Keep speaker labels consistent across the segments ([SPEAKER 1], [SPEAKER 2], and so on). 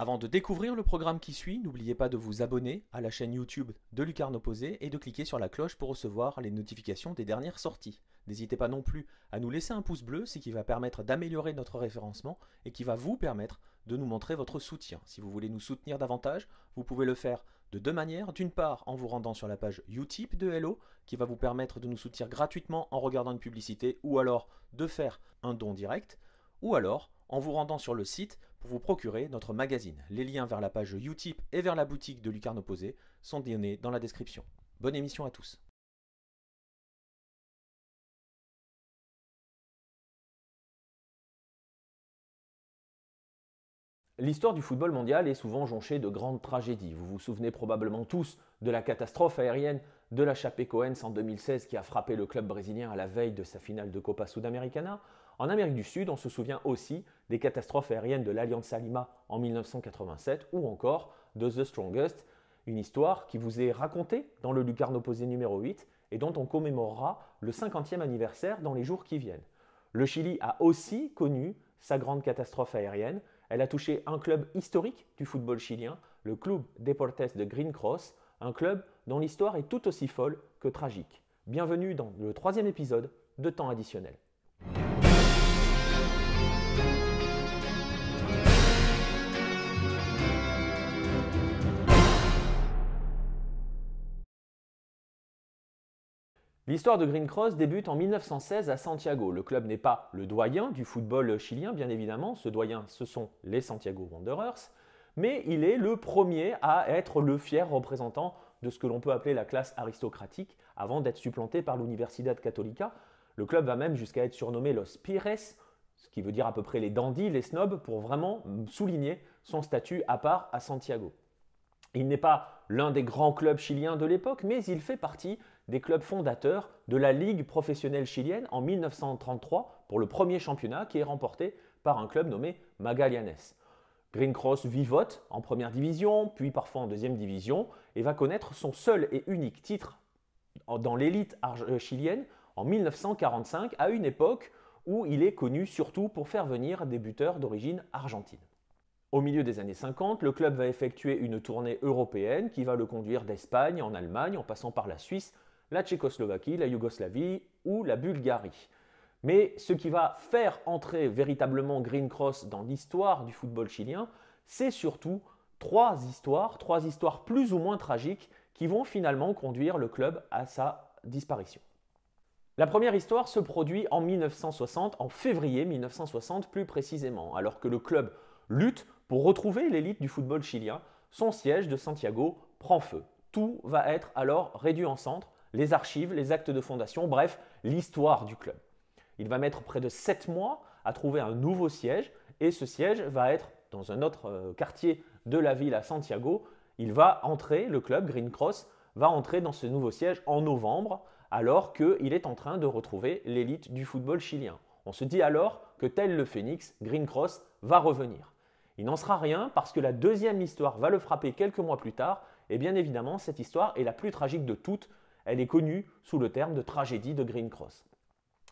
[SPEAKER 1] Avant de découvrir le programme qui suit, n'oubliez pas de vous abonner à la chaîne YouTube de Lucarne Opposé et de cliquer sur la cloche pour recevoir les notifications des dernières sorties. N'hésitez pas non plus à nous laisser un pouce bleu, ce qui va permettre d'améliorer notre référencement et qui va vous permettre de nous montrer votre soutien. Si vous voulez nous soutenir davantage, vous pouvez le faire de deux manières. D'une part, en vous rendant sur la page Utip de Hello, qui va vous permettre de nous soutenir gratuitement en regardant une publicité, ou alors de faire un don direct, ou alors en vous rendant sur le site pour vous procurer notre magazine. Les liens vers la page Utip et vers la boutique de Lucarne Opposée sont donnés dans la description. Bonne émission à tous. L'histoire du football mondial est souvent jonchée de grandes tragédies. Vous vous souvenez probablement tous de la catastrophe aérienne de la Chapecoense en 2016 qui a frappé le club brésilien à la veille de sa finale de Copa Sudamericana. En Amérique du Sud, on se souvient aussi des catastrophes aériennes de l'Alliance Lima en 1987 ou encore de The Strongest, une histoire qui vous est racontée dans le Lucarno Posé numéro 8 et dont on commémorera le 50e anniversaire dans les jours qui viennent. Le Chili a aussi connu sa grande catastrophe aérienne. Elle a touché un club historique du football chilien, le Club Deportes de Green Cross, un club dont l'histoire est tout aussi folle que tragique. Bienvenue dans le troisième épisode de Temps additionnel. L'histoire de Green Cross débute en 1916 à Santiago. Le club n'est pas le doyen du football chilien, bien évidemment. Ce doyen, ce sont les Santiago Wanderers mais il est le premier à être le fier représentant de ce que l'on peut appeler la classe aristocratique, avant d'être supplanté par l'Universidad Católica. Le club va même jusqu'à être surnommé Los Pires, ce qui veut dire à peu près les dandys, les snobs, pour vraiment souligner son statut à part à Santiago. Il n'est pas l'un des grands clubs chiliens de l'époque, mais il fait partie des clubs fondateurs de la Ligue professionnelle chilienne en 1933 pour le premier championnat qui est remporté par un club nommé Magallanes. Green Cross vivote en première division, puis parfois en deuxième division, et va connaître son seul et unique titre dans l'élite chilienne en 1945, à une époque où il est connu surtout pour faire venir des buteurs d'origine argentine. Au milieu des années 50, le club va effectuer une tournée européenne qui va le conduire d'Espagne en Allemagne en passant par la Suisse, la Tchécoslovaquie, la Yougoslavie ou la Bulgarie. Mais ce qui va faire entrer véritablement Green Cross dans l'histoire du football chilien, c'est surtout trois histoires, trois histoires plus ou moins tragiques qui vont finalement conduire le club à sa disparition. La première histoire se produit en 1960, en février 1960 plus précisément, alors que le club lutte pour retrouver l'élite du football chilien, son siège de Santiago prend feu. Tout va être alors réduit en centre, les archives, les actes de fondation, bref, l'histoire du club. Il va mettre près de 7 mois à trouver un nouveau siège et ce siège va être dans un autre euh, quartier de la ville à Santiago. Il va entrer, le club Green Cross va entrer dans ce nouveau siège en novembre alors qu'il est en train de retrouver l'élite du football chilien. On se dit alors que tel le phénix, Green Cross va revenir. Il n'en sera rien parce que la deuxième histoire va le frapper quelques mois plus tard et bien évidemment cette histoire est la plus tragique de toutes. Elle est connue sous le terme de tragédie de Green Cross.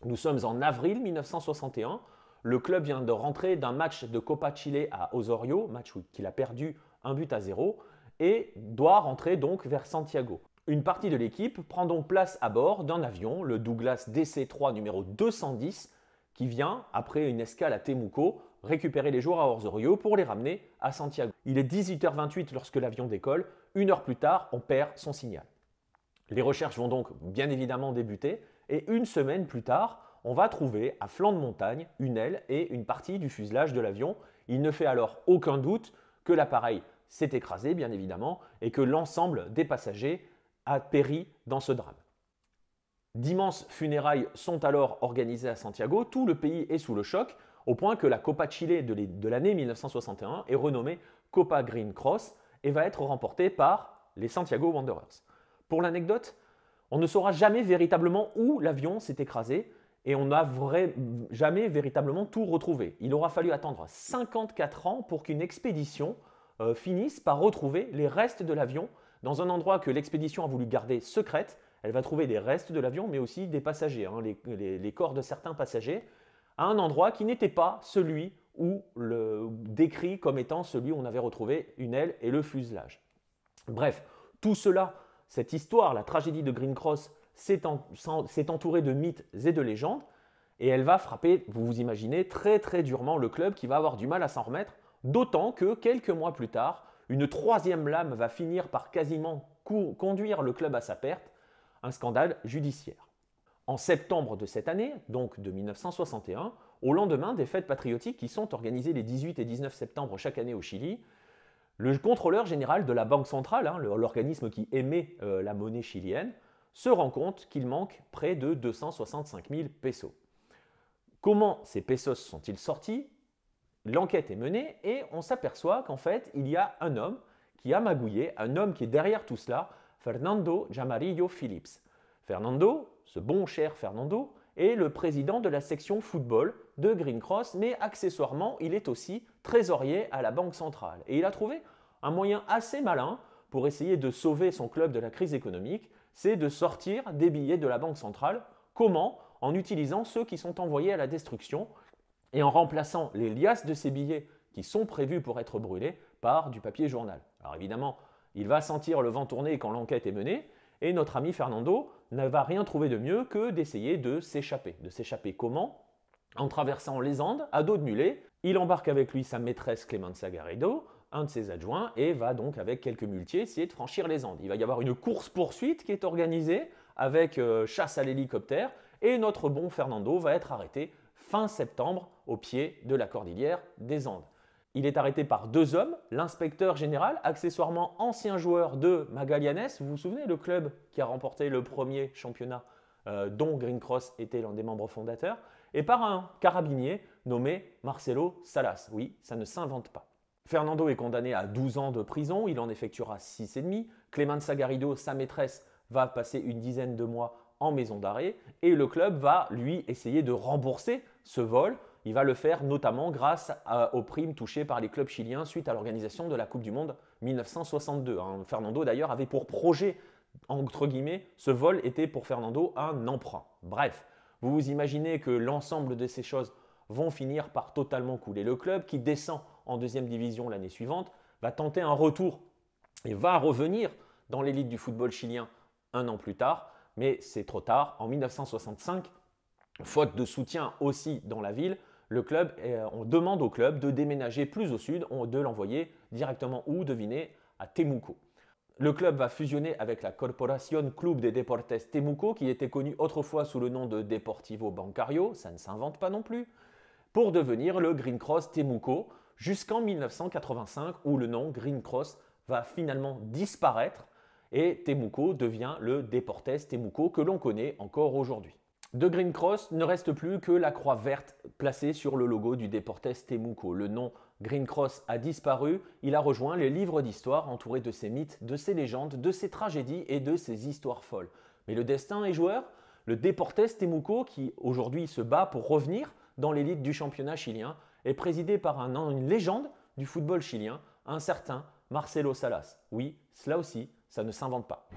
[SPEAKER 1] Nous sommes en avril 1961. Le club vient de rentrer d'un match de Copa Chile à Osorio, match qu'il a perdu un but à zéro, et doit rentrer donc vers Santiago. Une partie de l'équipe prend donc place à bord d'un avion, le Douglas DC-3 numéro 210, qui vient, après une escale à Temuco, récupérer les joueurs à Osorio pour les ramener à Santiago. Il est 18h28 lorsque l'avion décolle, une heure plus tard, on perd son signal. Les recherches vont donc bien évidemment débuter, et une semaine plus tard, on va trouver à flanc de montagne une aile et une partie du fuselage de l'avion. Il ne fait alors aucun doute que l'appareil s'est écrasé, bien évidemment, et que l'ensemble des passagers a péri dans ce drame. D'immenses funérailles sont alors organisées à Santiago, tout le pays est sous le choc, au point que la Copa Chile de l'année 1961 est renommée Copa Green Cross et va être remportée par les Santiago Wanderers. Pour l'anecdote, on ne saura jamais véritablement où l'avion s'est écrasé et on n'a jamais véritablement tout retrouvé. Il aura fallu attendre 54 ans pour qu'une expédition euh, finisse par retrouver les restes de l'avion dans un endroit que l'expédition a voulu garder secrète. Elle va trouver des restes de l'avion, mais aussi des passagers, hein, les, corps de certains passagers, à un endroit qui n'était pas celui où le décrit comme étant celui où on avait retrouvé une aile et le fuselage. Bref, tout cela cette histoire, la tragédie de Green Cross, s'est entourée de mythes et de légendes, et elle va frapper, vous vous imaginez, très très durement le club qui va avoir du mal à s'en remettre, d'autant que quelques mois plus tard, une troisième lame va finir par quasiment conduire le club à sa perte, un scandale judiciaire. En septembre de cette année, donc de 1961, au lendemain des fêtes patriotiques qui sont organisées les 18 et 19 septembre chaque année au Chili, le contrôleur général de la Banque centrale, hein, l'organisme qui émet euh, la monnaie chilienne, se rend compte qu'il manque près de 265 000 pesos. Comment ces pesos sont-ils sortis L'enquête est menée et on s'aperçoit qu'en fait, il y a un homme qui a magouillé, un homme qui est derrière tout cela, Fernando Jamarillo Phillips. Fernando, ce bon cher Fernando, est le président de la section football de Green Cross, mais accessoirement, il est aussi trésorier à la Banque centrale. Et il a trouvé un moyen assez malin pour essayer de sauver son club de la crise économique, c'est de sortir des billets de la Banque centrale. Comment En utilisant ceux qui sont envoyés à la destruction et en remplaçant les liasses de ces billets qui sont prévus pour être brûlés par du papier journal. Alors évidemment, il va sentir le vent tourner quand l'enquête est menée, et notre ami Fernando ne va rien trouver de mieux que d'essayer de s'échapper. De s'échapper comment en traversant les Andes à dos de mulet. Il embarque avec lui sa maîtresse Clemenza Garrido, un de ses adjoints, et va donc avec quelques muletiers essayer de franchir les Andes. Il va y avoir une course-poursuite qui est organisée avec euh, chasse à l'hélicoptère, et notre bon Fernando va être arrêté fin septembre au pied de la cordillère des Andes. Il est arrêté par deux hommes, l'inspecteur général, accessoirement ancien joueur de Magallanes, vous vous souvenez, le club qui a remporté le premier championnat euh, dont Green Cross était l'un des membres fondateurs, et par un carabinier nommé Marcelo Salas. Oui, ça ne s'invente pas. Fernando est condamné à 12 ans de prison, il en effectuera 6,5. Clément Sagarrido, sa maîtresse, va passer une dizaine de mois en maison d'arrêt et le club va lui essayer de rembourser ce vol. Il va le faire notamment grâce aux primes touchées par les clubs chiliens suite à l'organisation de la Coupe du Monde 1962. Hein. Fernando d'ailleurs avait pour projet, entre guillemets, ce vol était pour Fernando un emprunt. Bref, vous vous imaginez que l'ensemble de ces choses vont finir par totalement couler. Le club qui descend en deuxième division l'année suivante va tenter un retour et va revenir dans l'élite du football chilien un an plus tard, mais c'est trop tard. En 1965, faute de soutien aussi dans la ville, le club, euh, on demande au club de déménager plus au sud, de l'envoyer directement où Devinez, à Temuco. Le club va fusionner avec la Corporación Club de Deportes Temuco, qui était connu autrefois sous le nom de Deportivo Bancario, ça ne s'invente pas non plus, pour devenir le Green Cross Temuco, jusqu'en 1985, où le nom Green Cross va finalement disparaître et Temuco devient le Deportes Temuco que l'on connaît encore aujourd'hui. De Green Cross ne reste plus que la croix verte placée sur le logo du Deportes Temuco. Le nom Green Cross a disparu, il a rejoint les livres d'histoire entourés de ses mythes, de ses légendes, de ses tragédies et de ses histoires folles. Mais le destin est joueur Le Deportes Temuco, qui aujourd'hui se bat pour revenir dans l'élite du championnat chilien, est présidé par un, une légende du football chilien, un certain Marcelo Salas. Oui, cela aussi, ça ne s'invente pas.